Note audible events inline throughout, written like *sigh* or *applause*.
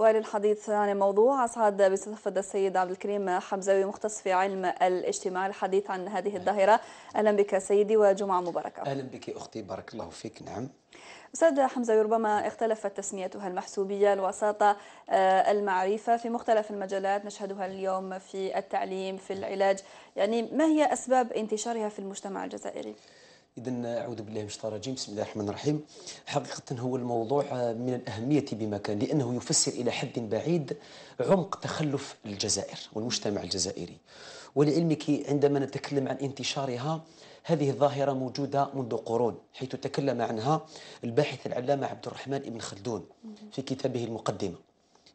وللحديث عن الموضوع أسعد بصفة السيد عبد الكريم حمزاوي مختص في علم الاجتماع الحديث عن هذه الظاهرة أهلا بك سيدي وجمعة مباركة أهلا بك أختي بارك الله فيك نعم أستاذ حمزة ربما اختلفت تسميتها المحسوبية الوساطة آه، المعرفة في مختلف المجالات نشهدها اليوم في التعليم في العلاج يعني ما هي أسباب انتشارها في المجتمع الجزائري؟ إذا أعوذ بالله من الشيطان الرجيم بسم الله الرحمن الرحيم حقيقة هو الموضوع من الأهمية بما كان لأنه يفسر إلى حد بعيد عمق تخلف الجزائر والمجتمع الجزائري ولعلمك عندما نتكلم عن انتشارها هذه الظاهرة موجودة منذ قرون حيث تكلم عنها الباحث العلامة عبد الرحمن بن خلدون في كتابه المقدمة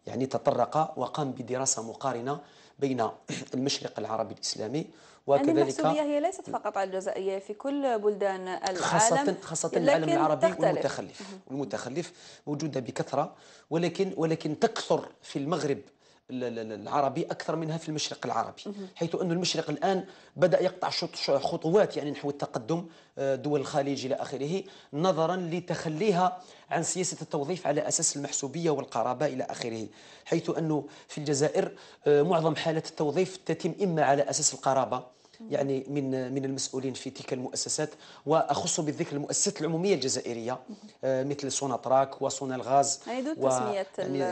يعني تطرق وقام بدراسة مقارنة بين المشرق العربي الإسلامي وكذلك المحسوبية هي ليست فقط على الجزائرية في كل بلدان العالم خاصة خاصة العالم العربي تختلف. والمتخلف والمتخلف موجودة بكثرة ولكن ولكن تكثر في المغرب العربي اكثر منها في المشرق العربي حيث ان المشرق الان بدا يقطع خطوات يعني نحو التقدم آه، دول الخليج الى اخره نظرا لتخليها عن سياسه التوظيف على اساس المحسوبيه والقرابه الى اخره حيث انه في الجزائر آه، معظم حالات التوظيف تتم اما على اساس القرابه يعني من من المسؤولين في تلك المؤسسات واخص بالذكر المؤسسات العموميه الجزائريه آه، مثل سوناتراك وسونا الغاز يعني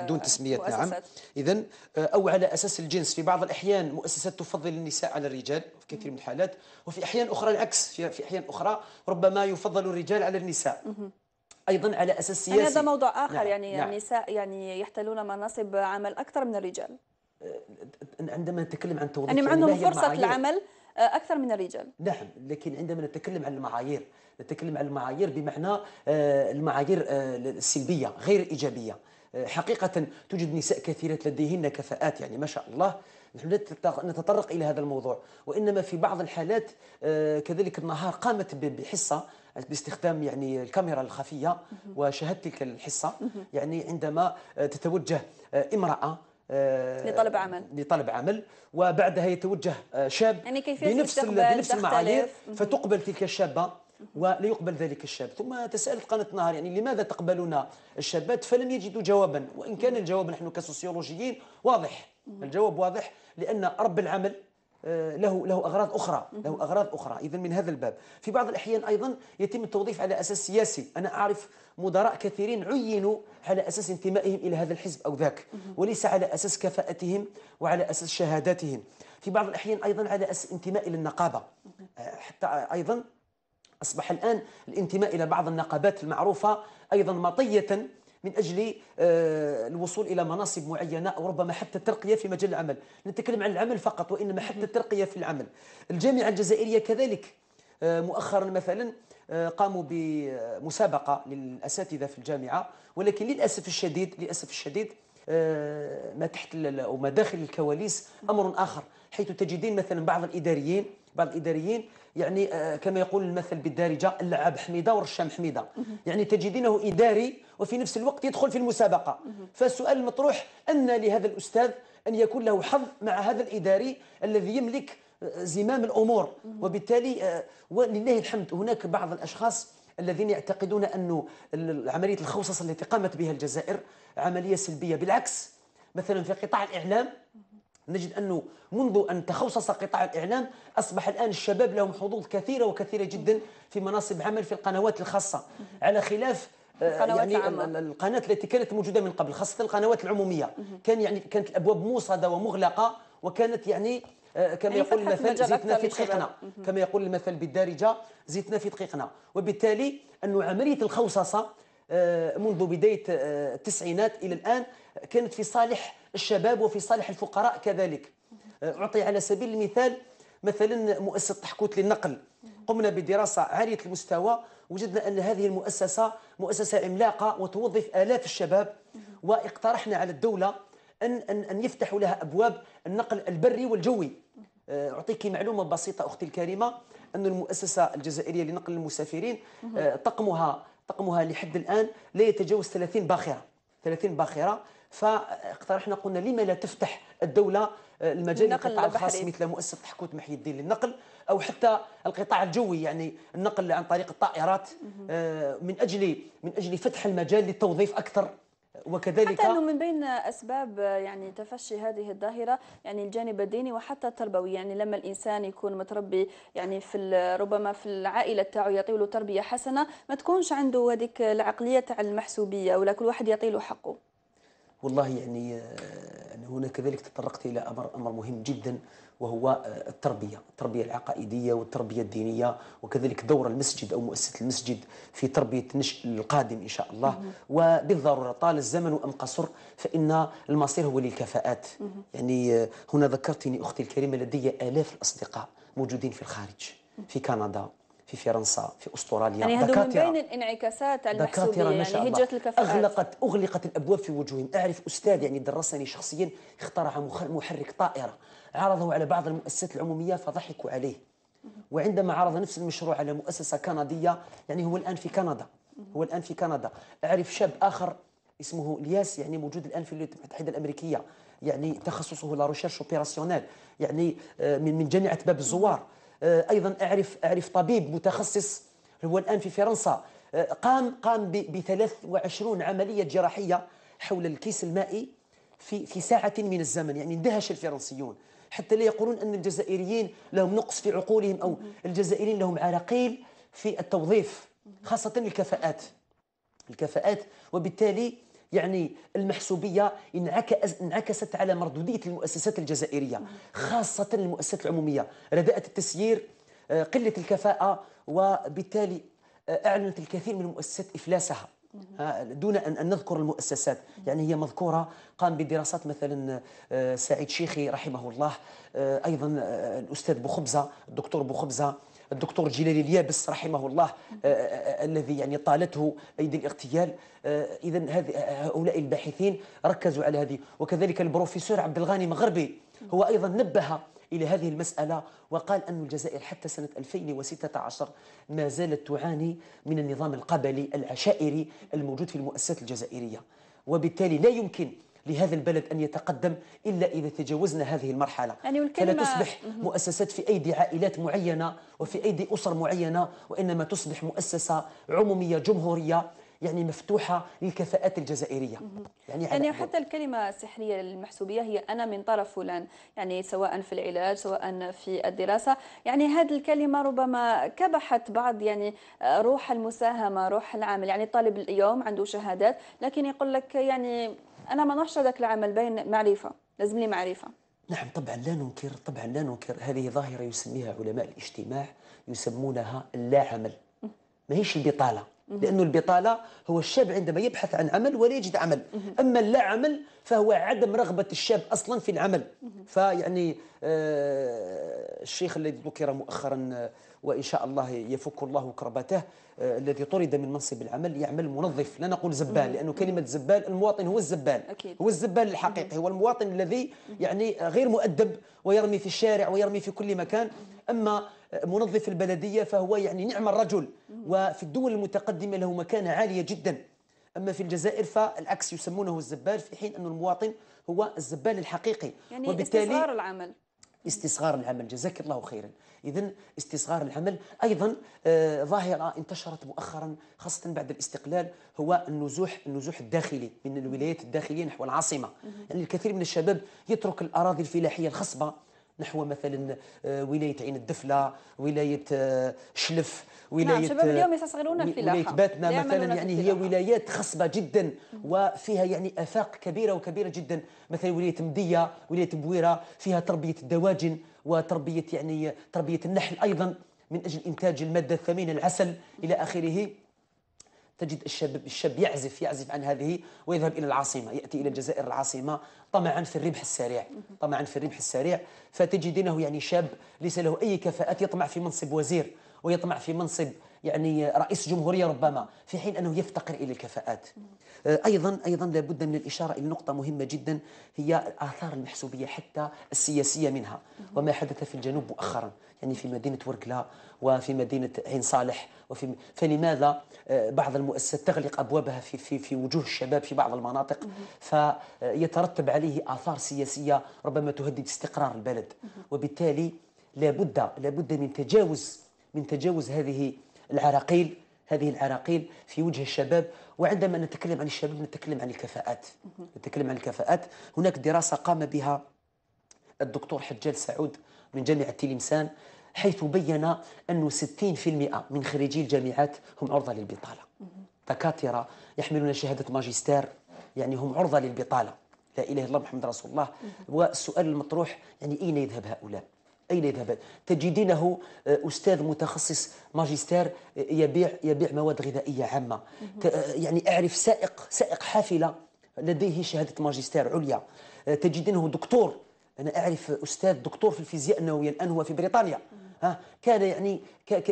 دون تسميه يعني دون نعم اذا آه، او على اساس الجنس في بعض الاحيان مؤسسات تفضل النساء على الرجال في كثير من الحالات وفي احيان اخرى العكس في احيان اخرى ربما يفضل الرجال على النساء ايضا على اساس سياسي يعني هذا موضوع اخر نعم. يعني نعم. النساء يعني يحتلون مناصب عمل اكثر من الرجال آه، عندما نتكلم عن توظيف يعني عندهم فرصه العمل آه، اكثر من الرجال نعم لكن عندما نتكلم عن المعايير نتكلم عن المعايير بمعنى آه، المعايير آه، السلبيه غير ايجابيه حقيقه توجد نساء كثيرات لديهن كفاءات يعني ما شاء الله نحن لا نتطرق الى هذا الموضوع وانما في بعض الحالات كذلك النهار قامت بحصه باستخدام يعني الكاميرا الخفيه وشاهدت تلك الحصه يعني عندما تتوجه امراه آه، لطلب عمل لطلب عمل وبعدها يتوجه آه، شاب يعني كيفية بنفس بنفس المعايير فتقبل تلك الشابه ولا يقبل ذلك الشاب ثم تسألت قناة نهار يعني لماذا تقبلون الشابات فلم يجدوا جوابا وإن كان الجواب نحن كسوسيولوجيين واضح الجواب واضح لأن رب العمل آه، له له اغراض اخرى له اغراض اخرى اذا من هذا الباب في بعض الاحيان ايضا يتم التوظيف على اساس سياسي انا اعرف مدراء كثيرين عينوا على اساس انتمائهم الى هذا الحزب او ذاك وليس على اساس كفاءتهم وعلى اساس شهاداتهم في بعض الاحيان ايضا على اساس انتماء الى النقابه آه، حتى ايضا اصبح الان الانتماء الى بعض النقابات المعروفه ايضا مطيه من أجل آه، الوصول إلى مناصب معينة أو ربما حتى الترقية في مجال العمل نتكلم عن العمل فقط وإنما حتى الترقية في العمل الجامعة الجزائرية كذلك آه، مؤخرا مثلا آه، قاموا بمسابقة للأساتذة في الجامعة ولكن للأسف الشديد للأسف الشديد ما تحت أو ما داخل الكواليس أمر آخر حيث تجدين مثلا بعض الإداريين بعض الإداريين يعني آه، كما يقول المثل بالدارجه اللعاب حميده والرشام حميده يعني تجدينه اداري وفي نفس الوقت يدخل في المسابقه فالسؤال المطروح ان لهذا الاستاذ ان يكون له حظ مع هذا الاداري الذي يملك آه، زمام الامور وبالتالي آه، ولله الحمد هناك بعض الاشخاص الذين يعتقدون أن عملية الخوصصة التي قامت بها الجزائر عملية سلبية بالعكس مثلا في قطاع الإعلام نجد أنه منذ أن تخصص قطاع الإعلام أصبح الآن الشباب لهم حظوظ كثيرة وكثيرة جدا في مناصب عمل في القنوات الخاصة على خلاف آه، القنوات يعني العامة. القناة التي كانت موجودة من قبل خاصة القنوات العمومية كان يعني كانت الأبواب موصدة ومغلقة وكانت يعني آه، كما يقول المثل زيتنا في دقيقنا كما يقول المثل بالدارجة زيتنا في دقيقنا وبالتالي انه عملية الخوصصة آه، منذ بداية آه، التسعينات إلى الآن كانت في صالح الشباب وفي صالح الفقراء كذلك آه، أعطي على سبيل المثال مثلا مؤسسة تحكوت للنقل قمنا بدراسة عالية المستوى وجدنا أن هذه المؤسسة مؤسسة عملاقة وتوظف آلاف الشباب واقترحنا على الدولة أن, أن, أن يفتحوا لها أبواب النقل البري والجوي أعطيك معلومة بسيطة أختي الكريمة أن المؤسسة الجزائرية لنقل المسافرين طقمها طقمها لحد الآن لا يتجاوز 30 باخرة 30 باخرة فاقترحنا قلنا لما لا تفتح الدولة آه، المجال القطاع الخاص مثل مؤسسة حكوت محي الدين للنقل أو حتى القطاع الجوي يعني النقل عن طريق الطائرات آه، من أجل من أجل فتح المجال للتوظيف أكثر وكذلك حتى انه من بين اسباب يعني تفشي هذه الظاهره يعني الجانب الديني وحتى التربوي يعني لما الانسان يكون متربي يعني في ربما في العائله تاعو يعطيله تربيه حسنه ما تكونش عنده هذيك العقليه تاع المحسوبيه ولا كل واحد يعطيله حقه والله يعني آه، هنا كذلك تطرقت الى امر امر مهم جدا وهو آه، التربية التربية العقائدية والتربية الدينية وكذلك دور المسجد أو مؤسسة المسجد في تربية النشء القادم إن شاء الله مم. وبالضرورة طال الزمن أم قصر فإن المصير هو للكفاءات مم. يعني آه، هنا ذكرتني أختي الكريمة لدي آلاف الأصدقاء موجودين في الخارج في كندا في فرنسا في استراليا يعني هذا من بين الانعكاسات المحسوبيه يعني هجره الكفاءات اغلقت اغلقت الابواب في وجوههم اعرف استاذ يعني درسني شخصيا اخترع محرك طائره عرضه على بعض المؤسسات العمومية فضحكوا عليه وعندما عرض نفس المشروع على مؤسسة كندية يعني هو الآن في كندا هو الآن في كندا أعرف شاب آخر اسمه الياس يعني موجود الآن في الولايات المتحدة الأمريكية يعني تخصصه لا ريشيرش اوبيراسيونيل يعني آه، من من جامعة باب الزوار آه، أيضا أعرف أعرف طبيب متخصص هو الآن في فرنسا آه، قام قام ب 23 عملية جراحية حول الكيس المائي في في ساعة من الزمن يعني اندهش الفرنسيون حتى لا يقولون أن الجزائريين لهم نقص في عقولهم أو الجزائريين لهم عراقيل في التوظيف خاصة الكفاءات الكفاءات وبالتالي يعني المحسوبية انعكست على مردودية المؤسسات الجزائرية خاصة المؤسسات العمومية رداءة التسيير آه، قلة الكفاءة وبالتالي آه، أعلنت الكثير من المؤسسات إفلاسها دون أن نذكر المؤسسات يعني هي مذكورة قام بدراسات مثلا آه، سعيد شيخي رحمه الله آه، أيضا آه، الأستاذ بوخبزة الدكتور بوخبزة الدكتور جلال اليابس رحمه الله الذي يعني طالته ايدي الاغتيال اذا هؤلاء الباحثين ركزوا على هذه وكذلك البروفيسور عبد الغني مغربي هو ايضا نبه إلى هذه المسألة وقال أن الجزائر حتى سنة 2016 ما زالت تعاني من النظام القبلي العشائري الموجود في المؤسسات الجزائرية وبالتالي لا يمكن لهذا البلد أن يتقدم إلا إذا تجاوزنا هذه المرحلة يعني فلا تصبح مؤسسات في أيدي عائلات معينة وفي أيدي أسر معينة وإنما تصبح مؤسسة عمومية جمهورية يعني مفتوحة للكفاءات الجزائرية يعني, يعني حتى الكلمة السحرية المحسوبية هي أنا من طرف فلان يعني سواء في العلاج سواء في الدراسة يعني هذه الكلمة ربما كبحت بعض يعني روح المساهمة روح العمل يعني الطالب اليوم عنده شهادات لكن يقول لك يعني أنا ما نحش هذاك العمل بين معرفة لازم لي معرفة نعم طبعا لا ننكر طبعا لا ننكر هذه ظاهرة يسميها علماء الاجتماع يسمونها اللا عمل ماهيش البطالة لأن البطالة هو الشاب عندما يبحث عن عمل ولا يجد عمل أما اللا عمل فهو عدم رغبة الشاب أصلا في العمل فيعني آه، الشيخ الذي ذكر مؤخرا آه وإن شاء الله يفك الله كربته آه، الذي طرد من منصب العمل يعمل منظف لا نقول زبال لأنه كلمة زبال المواطن هو الزبال أكيد. هو الزبال الحقيقي هو المواطن الذي يعني غير مؤدب ويرمي في الشارع ويرمي في كل مكان أما منظف البلدية فهو يعني نعم الرجل وفي الدول المتقدمة له مكانة عالية جدا أما في الجزائر فالعكس يسمونه الزبال في حين أن المواطن هو الزبال الحقيقي يعني وبالتالي العمل استصغار العمل جزاك الله خيرا إذا استصغار العمل أيضا آه، ظاهرة انتشرت مؤخرا خاصة بعد الاستقلال هو النزوح النزوح الداخلي من الولايات الداخلية نحو العاصمة يعني الكثير من الشباب يترك الأراضي الفلاحية الخصبة نحو مثلا آه، ولايه عين الدفله ولايه آه، شلف نعم، ولايه نعم شباب اليوم آه، يستصغرون ولايه باتنا مثلا يعني هي ولايات خصبه جدا وفيها يعني افاق كبيره وكبيره جدا مثلا ولايه مديه ولايه بويره فيها تربيه الدواجن وتربيه يعني تربيه النحل ايضا من اجل انتاج الماده الثمينه العسل الى اخره تجد الشاب الشاب يعزف يعزف عن هذه ويذهب الى العاصمه ياتي الى الجزائر العاصمه طمعا في الربح السريع طمعا في الربح السريع فتجدينه يعني شاب ليس له اي كفاءات يطمع في منصب وزير ويطمع في منصب يعني رئيس جمهورية ربما في حين أنه يفتقر إلى الكفاءات آه، أيضا أيضا لابد من الإشارة إلى نقطة مهمة جدا هي آثار المحسوبية حتى السياسية منها وما حدث في الجنوب مؤخرا يعني في مدينة ورقلا وفي مدينة عين صالح وفي فلماذا آه، بعض المؤسسات تغلق أبوابها في, في, في وجوه الشباب في بعض المناطق فيترتب آه، عليه آثار سياسية ربما تهدد استقرار البلد وبالتالي لابد لابد من تجاوز من تجاوز هذه العراقيل هذه العراقيل في وجه الشباب وعندما نتكلم عن الشباب نتكلم عن الكفاءات نتكلم عن الكفاءات هناك دراسة قام بها الدكتور حجال سعود من جامعة تلمسان حيث بين أن 60% من خريجي الجامعات هم عرضة للبطالة دكاترة يحملون شهادة ماجستير يعني هم عرضة للبطالة لا إله إلا الله محمد رسول الله والسؤال المطروح يعني أين يذهب هؤلاء أين يذهب تجدينه آه، أستاذ متخصص ماجستير آه، يبيع يبيع مواد غذائية عامة آه، يعني أعرف سائق سائق حافلة لديه شهادة ماجستير عليا تجدينه دكتور أنا أعرف أستاذ دكتور في الفيزياء النووية الآن هو في بريطانيا ها كان يعني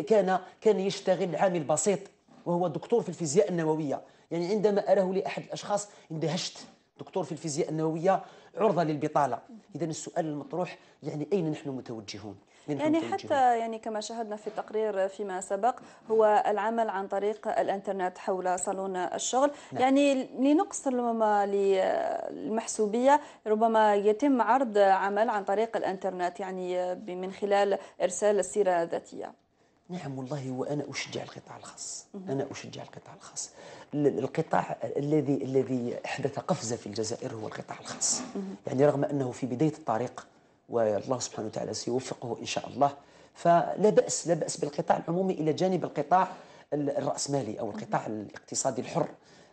كان كان يشتغل عامل بسيط وهو دكتور في الفيزياء النووية يعني عندما أراه لأحد الأشخاص اندهشت دكتور في الفيزياء النووية عرضة للبطالة إذا السؤال المطروح يعني أين نحن متوجهون يعني حتى يعني كما شاهدنا في التقرير فيما سبق هو العمل عن طريق الانترنت حول صالون الشغل نعم. يعني لنقص ربما للمحسوبيه ربما يتم عرض عمل عن طريق الانترنت يعني من خلال إرسال السيرة الذاتية نعم والله وانا اشجع القطاع الخاص انا اشجع القطاع الخاص القطاع الذي الذي احدث قفزه في الجزائر هو القطاع الخاص يعني رغم انه في بدايه الطريق والله سبحانه وتعالى سيوفقه ان شاء الله فلا باس لا باس بالقطاع العمومي الى جانب القطاع الراسمالي او القطاع الاقتصادي الحر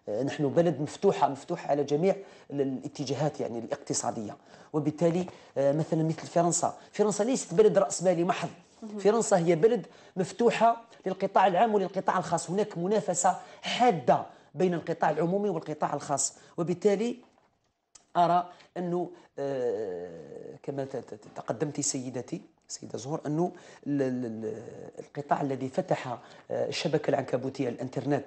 آه، نحن بلد مفتوحه مفتوحه على جميع الاتجاهات يعني الاقتصاديه وبالتالي آه، مثلا مثل فرنسا فرنسا ليست بلد راسمالي محض فرنسا هي بلد مفتوحة للقطاع العام وللقطاع الخاص هناك منافسة حادة بين القطاع العمومي والقطاع الخاص وبالتالي أرى أنه آه، كما تقدمت سيدتي سيدة زهور أنه القطاع الذي فتح آه، الشبكة العنكبوتية الانترنت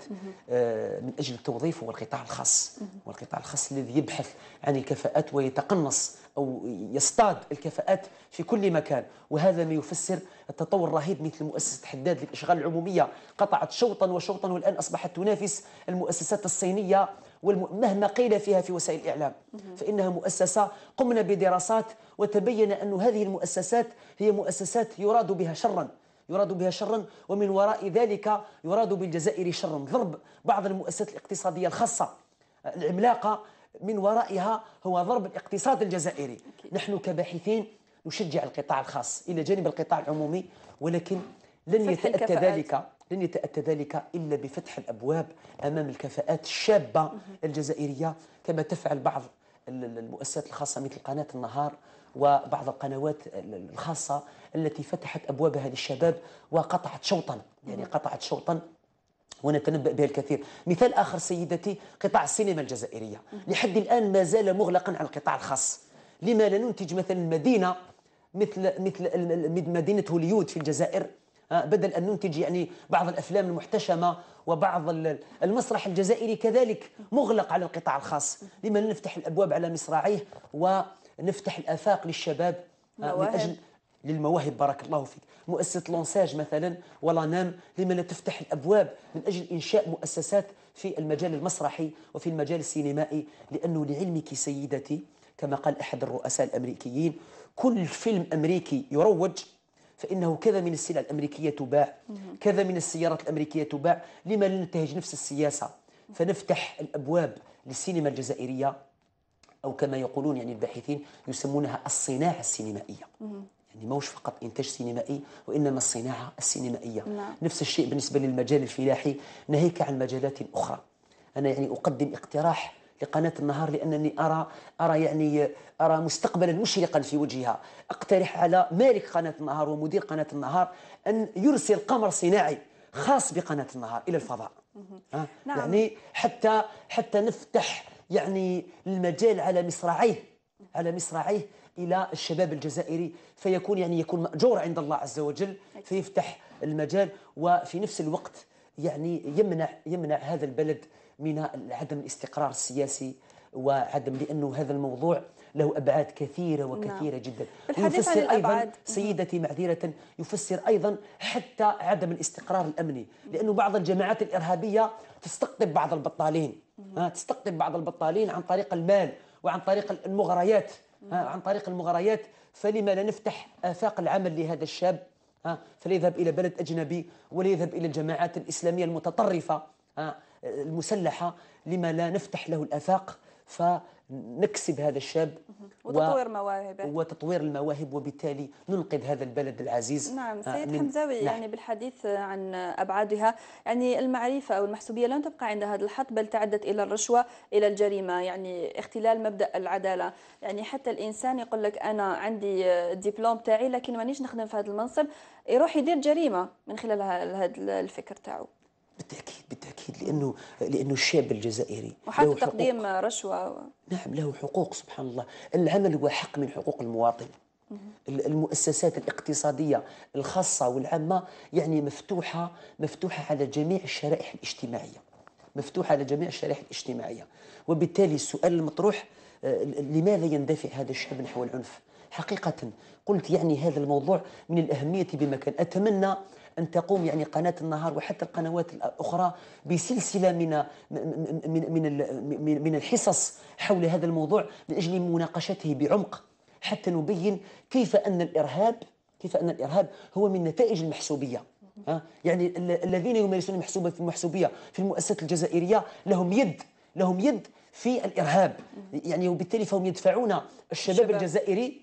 آه، من أجل التوظيف هو القطاع الخاص والقطاع الخاص الذي يبحث عن الكفاءات ويتقنص أو يصطاد الكفاءات في كل مكان وهذا ما يفسر التطور الرهيب مثل مؤسسة حداد للإشغال العمومية قطعت شوطا وشوطا والآن أصبحت تنافس المؤسسات الصينية مهما قيل فيها في وسائل الإعلام فإنها مؤسسة قمنا بدراسات وتبين أن هذه المؤسسات هي مؤسسات يراد بها شرا يراد بها شرا ومن وراء ذلك يراد بالجزائر شرا ضرب بعض المؤسسات الاقتصادية الخاصة العملاقة من ورائها هو ضرب الاقتصاد الجزائري نحن كباحثين نشجع القطاع الخاص إلى جانب القطاع العمومي ولكن لن يتأتى ذلك لن يتأتى ذلك إلا بفتح الأبواب أمام الكفاءات الشابة الجزائرية كما تفعل بعض المؤسسات الخاصة مثل قناة النهار وبعض القنوات الخاصة التي فتحت أبوابها للشباب وقطعت شوطا يعني قطعت شوطا ونتنبأ بها الكثير مثال آخر سيدتي قطاع السينما الجزائرية لحد الآن ما زال مغلقا على القطاع الخاص لما لا ننتج مثلا مدينة مثل مثل مدينة هوليود في الجزائر آه، بدل أن ننتج يعني بعض الأفلام المحتشمة وبعض المسرح الجزائري كذلك مغلق على القطاع الخاص لما نفتح الأبواب على مصراعيه ونفتح الآفاق للشباب آه، من أجل للمواهب بارك الله فيك مؤسسة لونساج مثلا ولا نام لما لا تفتح الأبواب من أجل إنشاء مؤسسات في المجال المسرحي وفي المجال السينمائي لأنه لعلمك سيدتي كما قال أحد الرؤساء الأمريكيين كل فيلم أمريكي يروج فإنه كذا من السلع الأمريكية تباع كذا من السيارات الأمريكية تباع لما لا ننتهج نفس السياسة فنفتح الأبواب للسينما الجزائرية أو كما يقولون يعني الباحثين يسمونها الصناعة السينمائية يعني موش فقط إنتاج سينمائي وإنما الصناعة السينمائية لا. نعم. نفس الشيء بالنسبة للمجال الفلاحي ناهيك عن مجالات أخرى أنا يعني أقدم اقتراح لقناة النهار لأنني أرى أرى يعني أرى مستقبلا مشرقا في وجهها أقترح على مالك قناة النهار ومدير قناة النهار أن يرسل قمر صناعي خاص بقناة النهار إلى الفضاء نعم. يعني حتى حتى نفتح يعني المجال على مصراعيه على مصراعيه الى الشباب الجزائري فيكون يعني يكون ماجور عند الله عز وجل فيفتح المجال وفي نفس الوقت يعني يمنع يمنع هذا البلد من عدم الاستقرار السياسي وعدم لانه هذا الموضوع له ابعاد كثيره وكثيره نعم. جدا يفسر ايضا سيدتي معذره يفسر ايضا حتى عدم الاستقرار الامني لانه بعض الجماعات الارهابيه تستقطب بعض البطالين تستقطب بعض البطالين عن طريق المال وعن طريق المغريات عن طريق المغريات فلما لا نفتح افاق العمل لهذا الشاب فليذهب الى بلد اجنبي وليذهب الى الجماعات الاسلاميه المتطرفه المسلحه لما لا نفتح له الافاق فنكسب هذا الشاب وتطوير مواهبه وتطوير المواهب وبالتالي ننقذ هذا البلد العزيز نعم آه، سيد حمزاوي نعم. يعني بالحديث عن ابعادها يعني المعرفه او المحسوبيه لن تبقى عند هذا الحد بل تعدت الى الرشوه الى الجريمه يعني اختلال مبدا العداله يعني حتى الانسان يقول لك انا عندي الدبلوم تاعي لكن مانيش نخدم في هذا المنصب يروح يدير جريمه من خلال هذا الفكر تاعو بالتاكيد بالتاكيد لانه لانه الشاب الجزائري وحتى تقديم رشوه و... نعم له حقوق سبحان الله العمل هو حق من حقوق المواطن المؤسسات الاقتصاديه الخاصه والعامه يعني مفتوحه مفتوحه على جميع الشرائح الاجتماعيه مفتوحه على جميع الشرائح الاجتماعيه وبالتالي السؤال المطروح آه، لماذا يندفع هذا الشعب نحو العنف حقيقه قلت يعني هذا الموضوع من الاهميه بما كان اتمنى ان تقوم يعني قناه النهار وحتى القنوات الاخرى بسلسله من من من من الحصص حول هذا الموضوع من اجل مناقشته بعمق حتى نبين كيف ان الارهاب كيف ان الارهاب هو من نتائج المحسوبيه ها يعني الذين يمارسون المحسوبيه في المؤسسات الجزائريه لهم يد لهم يد في الارهاب يعني وبالتالي فهم يدفعون الشباب الجزائري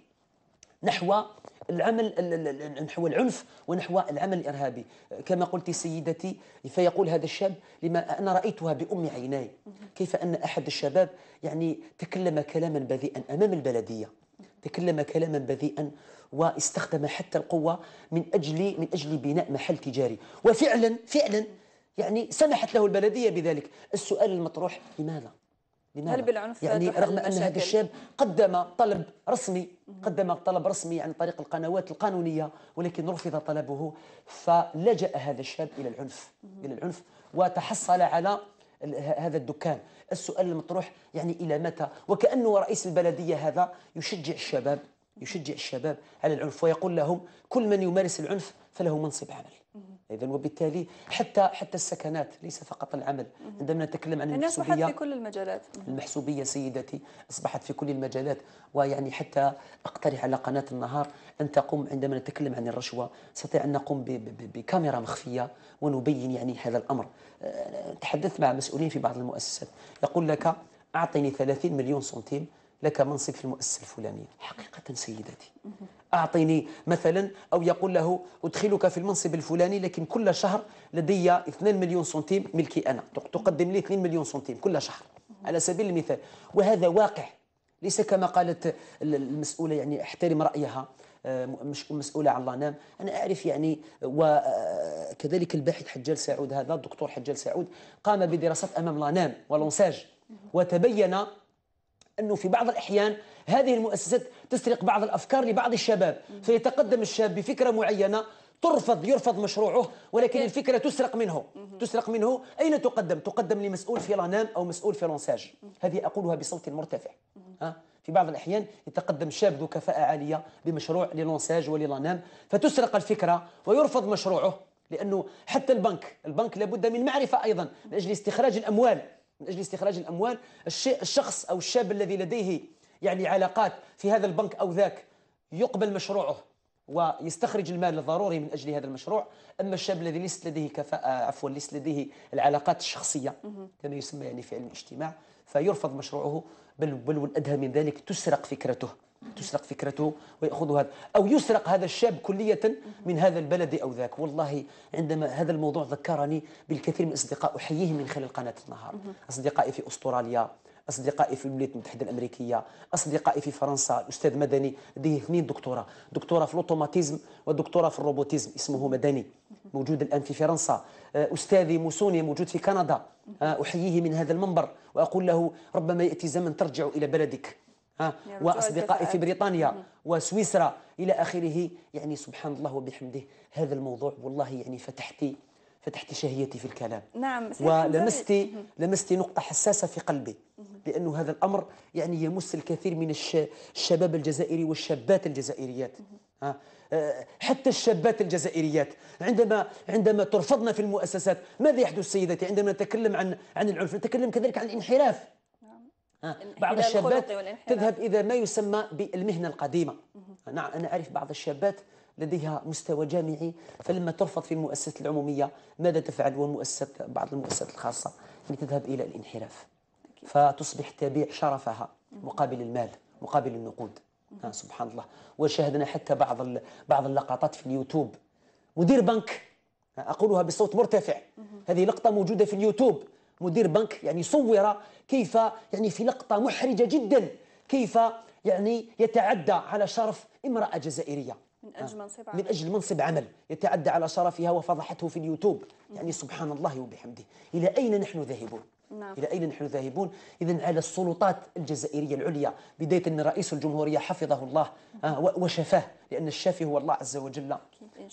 نحو العمل نحو العنف ونحو العمل الإرهابي كما قلت سيدتي فيقول هذا الشاب لما أنا رأيتها بأم عيناي كيف أن أحد الشباب يعني تكلم كلاما بذيئا أمام البلدية تكلم كلاما بذيئا واستخدم حتى القوة من أجل من أجل بناء محل تجاري وفعلا فعلا يعني سمحت له البلدية بذلك السؤال المطروح لماذا؟ لماذا؟ هل بالعنف يعني رغم أن هذا الشاب قدم طلب رسمي قدم طلب رسمي عن طريق القنوات القانونية ولكن رفض طلبه فلجأ هذا الشاب إلى العنف إلى العنف وتحصل على هذا الدكان السؤال المطروح يعني إلى متى وكأنه رئيس البلدية هذا يشجع الشباب يشجع الشباب على العنف ويقول لهم كل من يمارس العنف فله منصب عمل اذا وبالتالي حتى حتى السكنات ليس فقط العمل عندما نتكلم عن المحسوبيه في كل المجالات المحسوبيه سيدتي اصبحت في كل المجالات ويعني حتى اقترح على قناه النهار ان تقوم عندما نتكلم عن الرشوه نستطيع ان نقوم بكاميرا مخفيه ونبين يعني هذا الامر أه، تحدثت مع مسؤولين في بعض المؤسسات يقول لك اعطني 30 مليون سنتيم لك منصب في المؤسسة الفلانية حقيقة سيدتي أعطيني مثلا أو يقول له أدخلك في المنصب الفلاني لكن كل شهر لدي 2 مليون سنتيم ملكي أنا تقدم لي 2 مليون سنتيم كل شهر على سبيل المثال وهذا واقع ليس كما قالت المسؤولة يعني احترم رأيها آه، مش مسؤولة عن نام أنا أعرف يعني وكذلك آه، الباحث حجال سعود هذا الدكتور حجال سعود قام بدراسات أمام لانام ولونساج وتبين أنه في بعض الأحيان هذه المؤسسات تسرق بعض الأفكار لبعض الشباب فيتقدم الشاب بفكرة معينة ترفض يرفض مشروعه ولكن الفكرة تسرق منه تسرق منه أين تقدم؟ تقدم لمسؤول في لانام أو مسؤول في لونساج هذه أقولها بصوت مرتفع ها؟ في بعض الأحيان يتقدم شاب ذو كفاءة عالية بمشروع للونساج وللانام فتسرق الفكرة ويرفض مشروعه لأنه حتى البنك البنك لابد من معرفة أيضا من أجل استخراج الأموال من أجل استخراج الأموال الشخص أو الشاب الذي لديه يعني علاقات في هذا البنك أو ذاك يقبل مشروعه ويستخرج المال الضروري من أجل هذا المشروع أما الشاب الذي ليس لديه كفاءة عفوا ليس لديه العلاقات الشخصية كما يسمى يعني في علم الاجتماع فيرفض مشروعه بل, بل والأدهى من ذلك تسرق فكرته تسرق فكرته ويأخذ هذا أو يسرق هذا الشاب كلية من هذا البلد أو ذاك والله عندما هذا الموضوع ذكرني بالكثير من الأصدقاء أحييهم من خلال قناة النهار أصدقائي في أستراليا أصدقائي في الولايات المتحدة الأمريكية أصدقائي في فرنسا الأستاذ مدني لديه اثنين دكتوراه دكتوراه في الأوتوماتيزم ودكتوراه في الروبوتيزم اسمه مدني موجود الآن في فرنسا آه، أستاذي موسوني موجود في كندا آه، أحييه من هذا المنبر وأقول له ربما يأتي زمن ترجع إلى بلدك ها وأصدقائي في بريطانيا وسويسرا إلى آخره يعني سبحان الله وبحمده هذا الموضوع والله يعني فتحتي فتحتي شهيتي في الكلام نعم ولمستي لمستي نقطة حساسة في قلبي لانه هذا الأمر يعني يمس الكثير من الشباب الجزائري والشابات الجزائريات ها آه، حتى الشابات الجزائريات عندما عندما ترفضنا في المؤسسات ماذا يحدث سيدتي عندما نتكلم عن عن العنف نتكلم كذلك عن الانحراف آه، بعض الشابات تذهب إلى ما يسمى بالمهنة القديمة آه، نعم أنا أعرف بعض الشابات لديها مستوى جامعي فلما ترفض في المؤسسة العمومية ماذا تفعل ومؤسسة بعض المؤسسات الخاصة يعني تذهب إلى الانحراف فتصبح تبيع شرفها مقابل المال مقابل النقود آه سبحان الله وشاهدنا حتى بعض بعض اللقطات في اليوتيوب مدير بنك آه، أقولها بصوت مرتفع هذه لقطة موجودة في اليوتيوب مدير بنك يعني صور كيف يعني في لقطة محرجة جدا كيف يعني يتعدى على شرف امرأة جزائرية من أجل آه، منصب عمل من أجل منصب عمل يتعدى على شرفها وفضحته في اليوتيوب يعني سبحان الله وبحمده إلى أين نحن ذاهبون؟ نعم. إلى أين نحن ذاهبون؟ إذا على السلطات الجزائرية العليا بداية من رئيس الجمهورية حفظه الله آه، وشفاه لأن الشافي هو الله عز وجل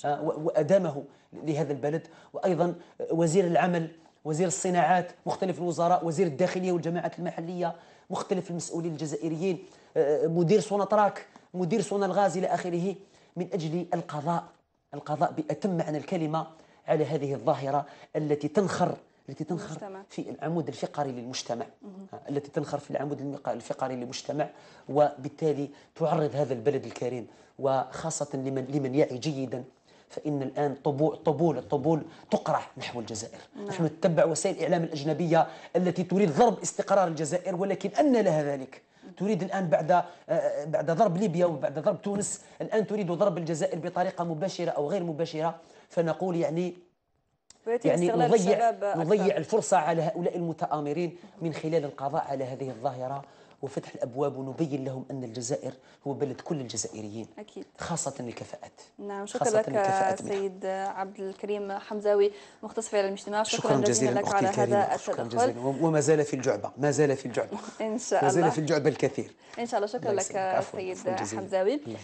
آه، وأدامه لهذا البلد وأيضا وزير العمل وزير الصناعات مختلف الوزراء وزير الداخليه والجماعات المحليه مختلف المسؤولين الجزائريين آه، آه، مدير سوناتراك مدير سونا الغاز الى اخره من اجل القضاء القضاء باتم معنى الكلمه على هذه الظاهره التي تنخر التي تنخر المجتمع. في العمود الفقري للمجتمع آه، التي تنخر في العمود الفقري للمجتمع وبالتالي تعرض هذا البلد الكريم وخاصة لمن لمن يعي جيدا فإن الآن طبول طبول الطبول تقرع نحو الجزائر نعم. نحن نتبع وسائل الإعلام الأجنبية التي تريد ضرب استقرار الجزائر ولكن أن لها ذلك تريد الآن بعد آه، بعد ضرب ليبيا وبعد ضرب تونس الآن تريد ضرب الجزائر بطريقة مباشرة أو غير مباشرة فنقول يعني يعني نضيع نضيع الفرصة على هؤلاء المتآمرين من خلال القضاء على هذه الظاهرة وفتح الابواب ونبين لهم ان الجزائر هو بلد كل الجزائريين اكيد خاصه الكفاءات نعم شكرا لك سيد عبد الكريم حمزاوي مختص في علم الاجتماع شكرا, شكرا جزيلا, لك على هذا شكرا جزيلا وما زال في الجعبه ما زال في الجعبه *laughs* ان شاء الله ما زال في الجعبه الكثير ان شاء الله شكرا لك سيد حمزاوي